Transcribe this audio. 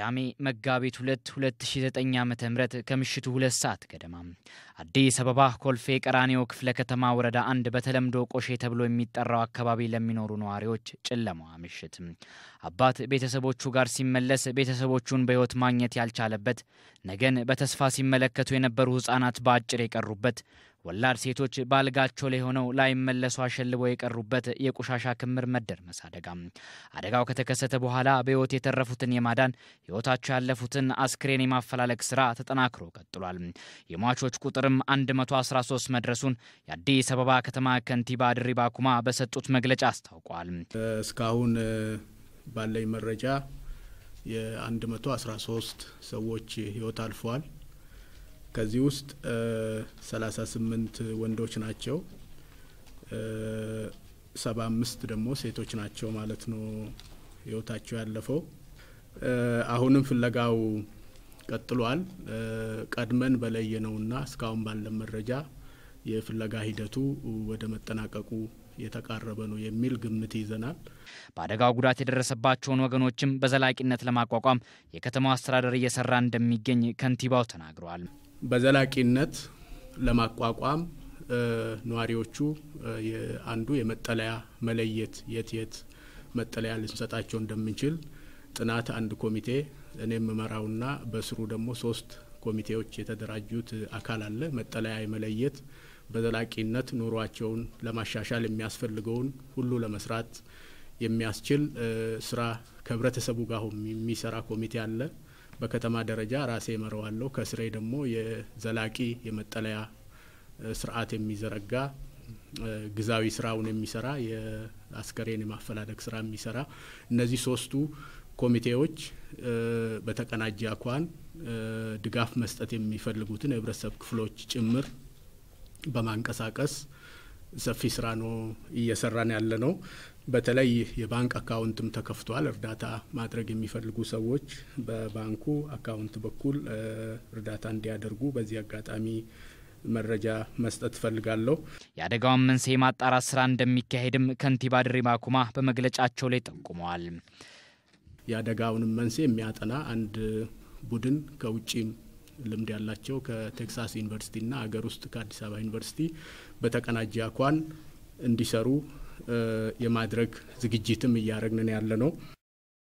ቅዳሜ መጋቢት 2 2009 ዓ ም ከምሽቱ ሁለት ሰዓት ገደማ አዲስ አበባ ኮልፌ ቀራኒዮ ክፍለ ከተማ ወረዳ አንድ በተለምዶ ቆሼ ተብሎ የሚጠራው አካባቢ ለሚኖሩ ነዋሪዎች ጨለማዋ ምሽት አባት ቤተሰቦቹ ጋር ሲመለስ ቤተሰቦቹን በሕይወት ማግኘት ያልቻለበት ነገን በተስፋ ሲመለከቱ የነበሩ ሕፃናት በአጭር የቀሩበት ወላድ ሴቶች በአልጋቸው ላይ ሆነው ላይመለሱ አሸልበው የቀሩበት የቆሻሻ ክምር መደርመስ አደጋ። አደጋው ከተከሰተ በኋላ በሕይወት የተረፉትን የማዳን ሕይወታቸው ያለፉትን አስክሬን የማፈላለግ ስራ ተጠናክሮ ቀጥሏል። የሟቾች ቁጥርም 113 መድረሱን የአዲስ አበባ ከተማ ከንቲባ ድሪባ ኩማ በሰጡት መግለጫ አስታውቋል። እስካሁን ባለኝ መረጃ የ113 ሰዎች ሕይወት አልፈዋል። ከዚህ ውስጥ ሰላሳ ስምንት ወንዶች ናቸው፣ ሰባ አምስት ደግሞ ሴቶች ናቸው ማለት ነው ህይወታቸው ያለፈው። አሁንም ፍለጋው ቀጥሏል። ቀድመን በለየነውና እስካሁን ባለን መረጃ የፍለጋ ሂደቱ ወደ መጠናቀቁ የተቃረበ ነው የሚል ግምት ይዘናል። በአደጋው ጉዳት የደረሰባቸውን ወገኖችም በዘላቂነት ለማቋቋም የከተማው አስተዳደር እየሰራ እንደሚገኝ ከንቲባው ተናግረዋል። በዘላቂነት ለማቋቋም ነዋሪዎቹ አንዱ የመጠለያ መለየት የት የት መጠለያ ልንሰጣቸው እንደምንችል ጥናት አንድ ኮሚቴ እኔ የምመራውና በስሩ ደግሞ ሶስት ኮሚቴዎች የተደራጁት አካል አለ። መጠለያ የመለየት በዘላቂነት ኑሯቸውን ለማሻሻል የሚያስፈልገውን ሁሉ ለመስራት የሚያስችል ስራ ከህብረተሰቡ ጋር የሚሰራ ኮሚቴ አለ። በከተማ ደረጃ ራሴ መረዋለሁ። ከስሬ ደግሞ የዘላቂ የመጠለያ ስርዓት የሚዘረጋ ግዛዊ ስራውን የሚሰራ የአስከሬን የማፈላለግ ስራ የሚሰራ እነዚህ ሶስቱ ኮሚቴዎች በተቀናጀ አኳን ድጋፍ መስጠት የሚፈልጉትን የህብረተሰብ ክፍሎች ጭምር በማንቀሳቀስ ሰፊ ስራ ነው እየሰራን ያለ ነው። በተለይ የባንክ አካውንትም ተከፍቷል። እርዳታ ማድረግ የሚፈልጉ ሰዎች በባንኩ አካውንት በኩል እርዳታ እንዲያደርጉ በዚህ አጋጣሚ መረጃ መስጠት እፈልጋለሁ። የአደጋውን መንስኤ የማጣራት ስራ እንደሚካሄድም ከንቲባ ድሪባ ኩማ በመግለጫቸው ላይ ጠቁመዋል። የአደጋውንም መንስኤ የሚያጠና አንድ ቡድን ከውጭም ልምድ ያላቸው ከቴክሳስ ዩኒቨርሲቲና አገር ውስጥ ከአዲስ አበባ ዩኒቨርሲቲ በተቀናጀ አኳን እንዲሰሩ የማድረግ ዝግጅትም እያረግንን ያለ ነው።